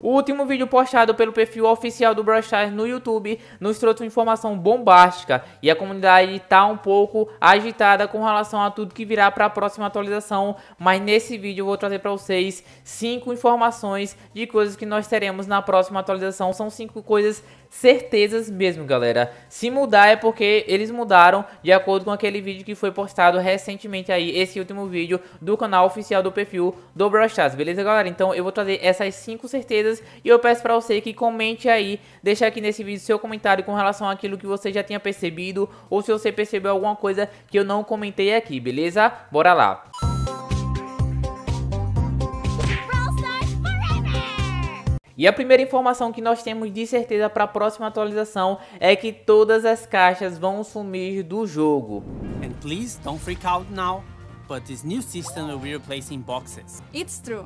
O último vídeo postado pelo perfil oficial do Brochard no YouTube nos trouxe uma informação bombástica e a comunidade está um pouco agitada com relação a tudo que virá para a próxima atualização, mas nesse vídeo eu vou trazer para vocês cinco informações de coisas que nós teremos na próxima atualização. São cinco coisas certezas mesmo, galera. Se mudar é porque eles mudaram de acordo com aquele vídeo que foi postado recentemente aí, esse último vídeo do canal oficial do perfil do Brochas, beleza, galera? Então eu vou trazer essas 5 certezas e eu peço pra você que comente aí, deixa aqui nesse vídeo seu comentário com relação àquilo que você já tinha percebido ou se você percebeu alguma coisa que eu não comentei aqui, beleza? Bora lá! Música E a primeira informação que nós temos de certeza para a próxima atualização é que todas as caixas vão sumir do jogo. And please don't freak out now, but this new system will be replacing boxes. It's true.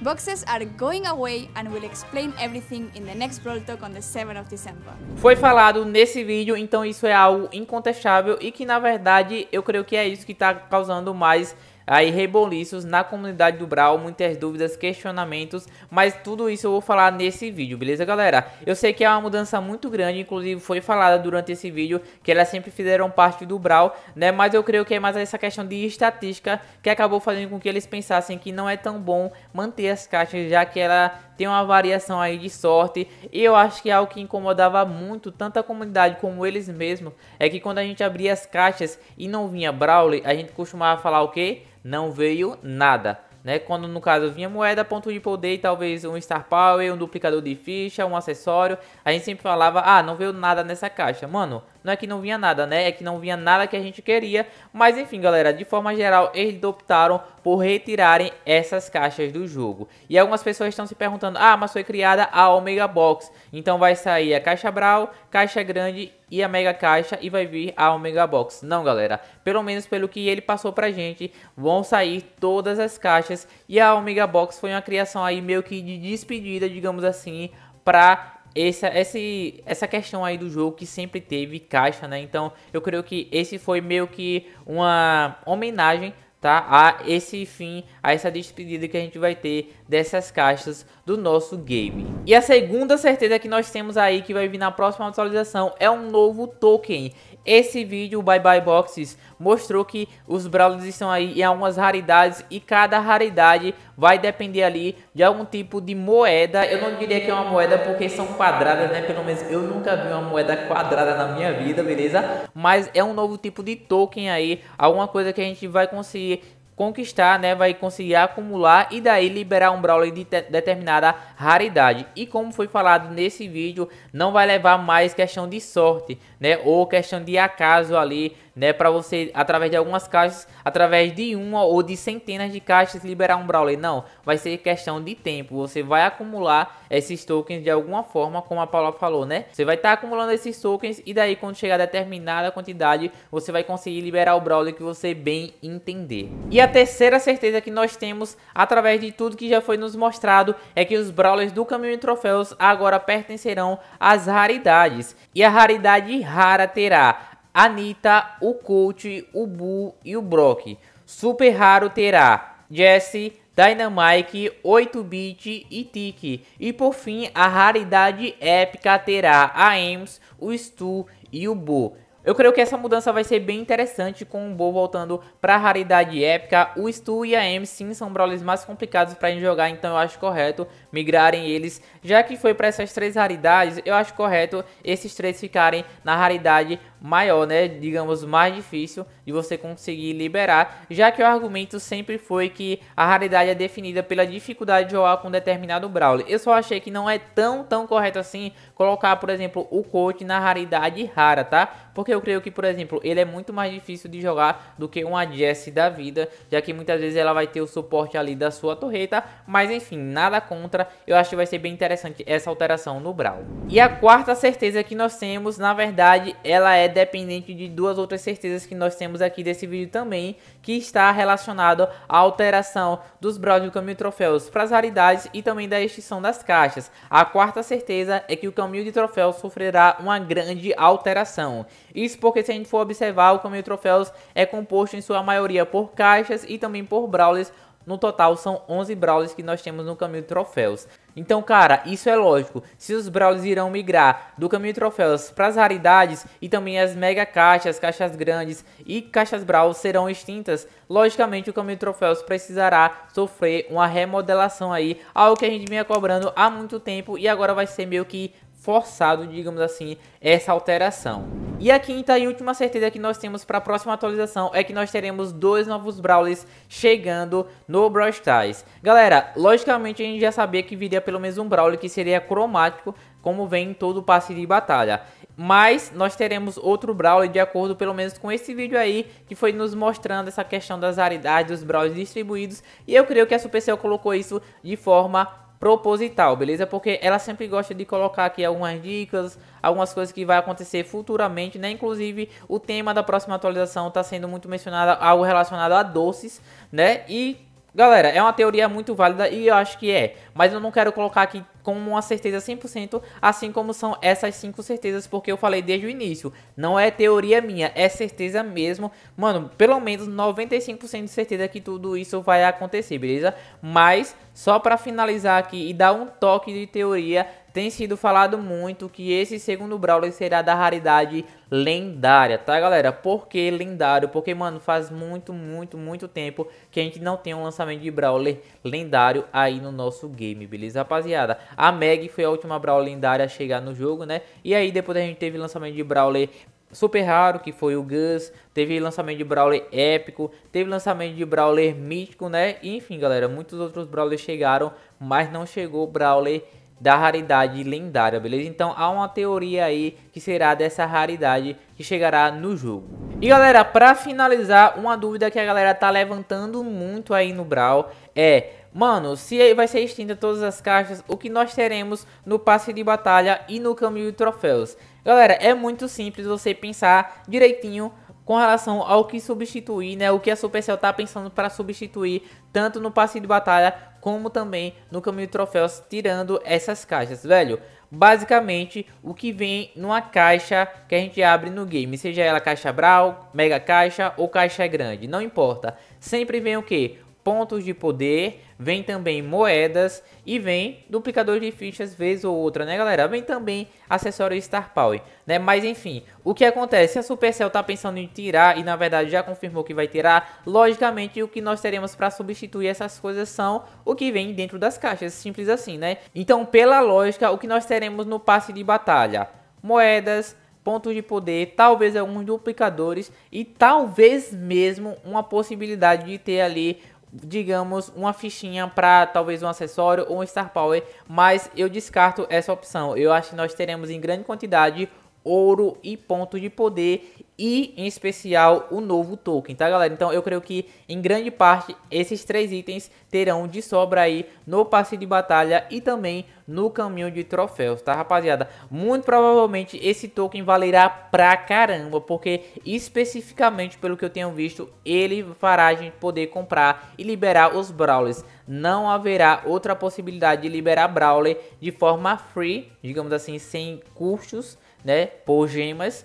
Boxes are going away and explain everything in the next Brawl Talk on the 7 of December. Foi falado nesse vídeo, então isso é algo incontestável e que na verdade eu creio que é isso que está causando mais aí reboliços na comunidade do Brawl, muitas dúvidas, questionamentos, mas tudo isso eu vou falar nesse vídeo, beleza galera? Eu sei que é uma mudança muito grande, inclusive foi falada durante esse vídeo que elas sempre fizeram parte do Brawl, né? Mas eu creio que é mais essa questão de estatística que acabou fazendo com que eles pensassem que não é tão bom manter as caixas, já que ela tem uma variação aí de sorte. E eu acho que é algo que incomodava muito tanto a comunidade como eles mesmos é que quando a gente abria as caixas e não vinha Brawler, a gente costumava falar o quê? não veio nada. Né? Quando no caso vinha moeda, ponto de poder, talvez um Star Power, um duplicador de ficha, um acessório. A gente sempre falava, ah, não veio nada nessa caixa. Mano, não é que não vinha nada, né? É que não vinha nada que a gente queria. Mas enfim, galera, de forma geral, eles optaram por retirarem essas caixas do jogo. E algumas pessoas estão se perguntando, ah, mas foi criada a Omega Box. Então vai sair a caixa Brawl, caixa grande e a Mega Caixa e vai vir a Omega Box. Não, galera. Pelo menos pelo que ele passou pra gente, vão sair todas as caixas. E a Omega Box foi uma criação aí meio que de despedida, digamos assim, para essa, essa essa questão aí do jogo que sempre teve caixa, né? Então eu creio que esse foi meio que uma homenagem tá? A esse fim, a essa despedida que a gente vai ter dessas caixas do nosso game. E a segunda certeza que nós temos aí que vai vir na próxima atualização é um novo token. Esse vídeo, o Bye Bye Boxes, mostrou que os Brawlers estão aí em algumas raridades e cada raridade vai depender ali de algum tipo de moeda. Eu não diria que é uma moeda porque são quadradas, né? Pelo menos eu nunca vi uma moeda quadrada na minha vida, beleza? Mas é um novo tipo de token aí, alguma coisa que a gente vai conseguir conquistar, né, vai conseguir acumular e daí liberar um Brawler de determinada raridade. E como foi falado nesse vídeo, não vai levar mais questão de sorte, né, ou questão de acaso ali né, para você através de algumas caixas, através de uma ou de centenas de caixas liberar um Brawler. Não, vai ser questão de tempo. Você vai acumular esses tokens de alguma forma, como a Paula falou, né? Você vai estar tá acumulando esses tokens e daí quando chegar a determinada quantidade, você vai conseguir liberar o Brawler que você bem entender. E a terceira certeza que nós temos através de tudo que já foi nos mostrado é que os Brawlers do Caminho de Troféus agora pertencerão às raridades. E a raridade rara terá Anitta, o Coach, o Bull e o Brock. Super raro terá Jesse, Dynamite, 8-bit e Tiki. E por fim, a raridade épica terá a Ames, o Stu e o Bo. Eu creio que essa mudança vai ser bem interessante, com o Bo voltando para a raridade épica. O Stu e a M sim são brawlers mais complicados para jogar, então eu acho correto migrarem eles. Já que foi para essas três raridades, eu acho correto esses três ficarem na raridade maior, né? Digamos, mais difícil de você conseguir liberar, já que o argumento sempre foi que a raridade é definida pela dificuldade de jogar com determinado Brawler. Eu só achei que não é tão, tão correto assim colocar, por exemplo, o coach na raridade rara, tá? Porque eu creio que, por exemplo, ele é muito mais difícil de jogar do que uma Jessie da vida, já que muitas vezes ela vai ter o suporte ali da sua torreta, mas enfim, nada contra, eu acho que vai ser bem interessante essa alteração no Brawl. E a quarta certeza que nós temos, na verdade, ela é dependente de duas outras certezas que nós temos aqui desse vídeo também, que está relacionado à alteração dos do Caminho de Troféus para as raridades e também da extinção das caixas. A quarta certeza é que o Caminho de Troféus sofrerá uma grande alteração. Isso porque se a gente for observar, o Caminho de Troféus é composto em sua maioria por caixas e também por brawlers. No total são 11 brawlers que nós temos no Caminho de Troféus. Então, cara, isso é lógico. Se os Brawlers irão migrar do caminho de troféus para as raridades e também as mega caixas, caixas grandes e caixas Brawl serão extintas, logicamente o caminho de troféus precisará sofrer uma remodelação aí, algo que a gente vinha cobrando há muito tempo e agora vai ser meio que forçado, digamos assim, essa alteração. E a quinta tá e última certeza que nós temos para a próxima atualização é que nós teremos dois novos Brawlers chegando no Brawl Stars. Galera, logicamente a gente já sabia que viria pelo menos um Brawler que seria cromático, como vem em todo o passe de batalha. Mas nós teremos outro Brawler de acordo pelo menos com esse vídeo aí, que foi nos mostrando essa questão das raridades dos Brawlers distribuídos. E eu creio que a Supercell colocou isso de forma proposital, beleza? Porque ela sempre gosta de colocar aqui algumas dicas, algumas coisas que vai acontecer futuramente, né? Inclusive, o tema da próxima atualização está sendo muito mencionado, algo relacionado a doces, né? E Galera, é uma teoria muito válida e eu acho que é, mas eu não quero colocar aqui como uma certeza 100%, assim como são essas cinco certezas, porque eu falei desde o início, não é teoria minha, é certeza mesmo, mano, pelo menos 95% de certeza que tudo isso vai acontecer, beleza? Mas, só pra finalizar aqui e dar um toque de teoria, tem sido falado muito que esse segundo Brawler será da raridade lendária, tá galera? Por que lendário? Porque, mano, faz muito, muito, muito tempo que a gente não tem um lançamento de Brawler lendário aí no nosso game, beleza, rapaziada? A Meg foi a última Brawler lendária a chegar no jogo, né? E aí depois a gente teve lançamento de Brawler super raro, que foi o Gus, teve lançamento de Brawler épico, teve lançamento de Brawler mítico, né? E, enfim, galera, muitos outros Brawlers chegaram, mas não chegou Brawler da raridade lendária, beleza? Então há uma teoria aí que será dessa raridade que chegará no jogo. E galera, para finalizar, uma dúvida que a galera tá levantando muito aí no Brawl é... Mano, se vai ser extinta todas as caixas, o que nós teremos no passe de batalha e no caminho de troféus? Galera, é muito simples você pensar direitinho com relação ao que substituir, né? O que a Supercell tá pensando para substituir, tanto no passe de batalha como também no caminho de troféus, tirando essas caixas, velho. Basicamente, o que vem numa caixa que a gente abre no game, seja ela caixa Brawl, mega caixa ou caixa grande, não importa. Sempre vem o que? pontos de poder, vem também moedas e vem duplicador de fichas vez ou outra, né galera? Vem também acessório Star Power, né? Mas enfim, o que acontece? A Supercell tá pensando em tirar e na verdade já confirmou que vai tirar, logicamente o que nós teremos para substituir essas coisas são o que vem dentro das caixas, simples assim, né? Então pela lógica, o que nós teremos no passe de batalha? Moedas, pontos de poder, talvez alguns duplicadores e talvez mesmo uma possibilidade de ter ali digamos, uma fichinha para talvez um acessório ou um Star Power, mas eu descarto essa opção. Eu acho que nós teremos em grande quantidade ouro e ponto de poder e, em especial, o novo token, tá, galera? Então, eu creio que, em grande parte, esses três itens terão de sobra aí no passe de batalha e também no caminho de troféus, tá, rapaziada? Muito provavelmente, esse token valerá pra caramba, porque, especificamente, pelo que eu tenho visto, ele fará a gente poder comprar e liberar os Brawlers. Não haverá outra possibilidade de liberar Brawler de forma free, digamos assim, sem custos, né, por gemas,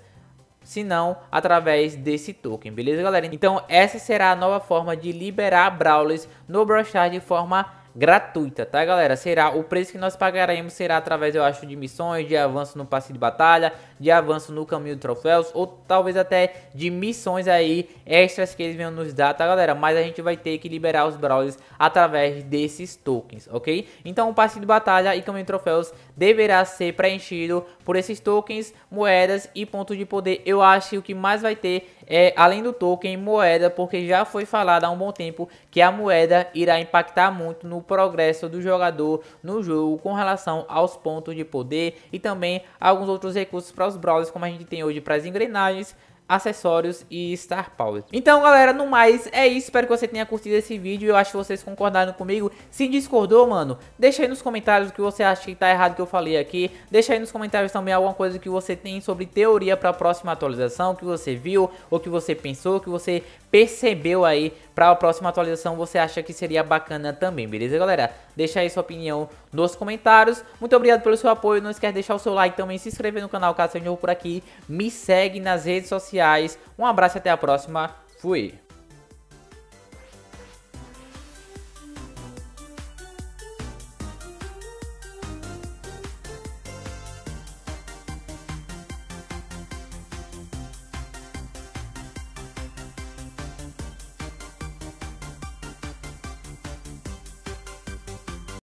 se não através desse token, beleza galera? Então essa será a nova forma de liberar Brawlers no Brochard de forma gratuita, tá galera? Será o preço que nós pagaremos será através, eu acho, de missões, de avanço no passe de batalha, de avanço no caminho de troféus ou talvez até de missões aí extras que eles venham nos dar, tá galera? Mas a gente vai ter que liberar os Brawlers através desses tokens, ok? Então o passe de batalha e caminho de troféus deverá ser preenchido por esses tokens, moedas e pontos de poder. Eu acho que o que mais vai ter é, além do token, moeda, porque já foi falado há um bom tempo que a moeda irá impactar muito no progresso do jogador no jogo com relação aos pontos de poder e também alguns outros recursos para os browsers como a gente tem hoje para as engrenagens, acessórios e Star Power. Então, galera, no mais, é isso. Espero que você tenha curtido esse vídeo. Eu acho que vocês concordaram comigo. Se discordou, mano, deixa aí nos comentários o que você acha que tá errado que eu falei aqui. Deixa aí nos comentários também alguma coisa que você tem sobre teoria para a próxima atualização, que você viu, ou que você pensou, que você percebeu aí para a próxima atualização, você acha que seria bacana também, beleza, galera? Deixa aí sua opinião nos comentários. Muito obrigado pelo seu apoio. Não esquece de deixar o seu like também, se inscrever no canal caso seja novo por aqui. Me segue nas redes sociais. Um abraço e até a próxima. Fui!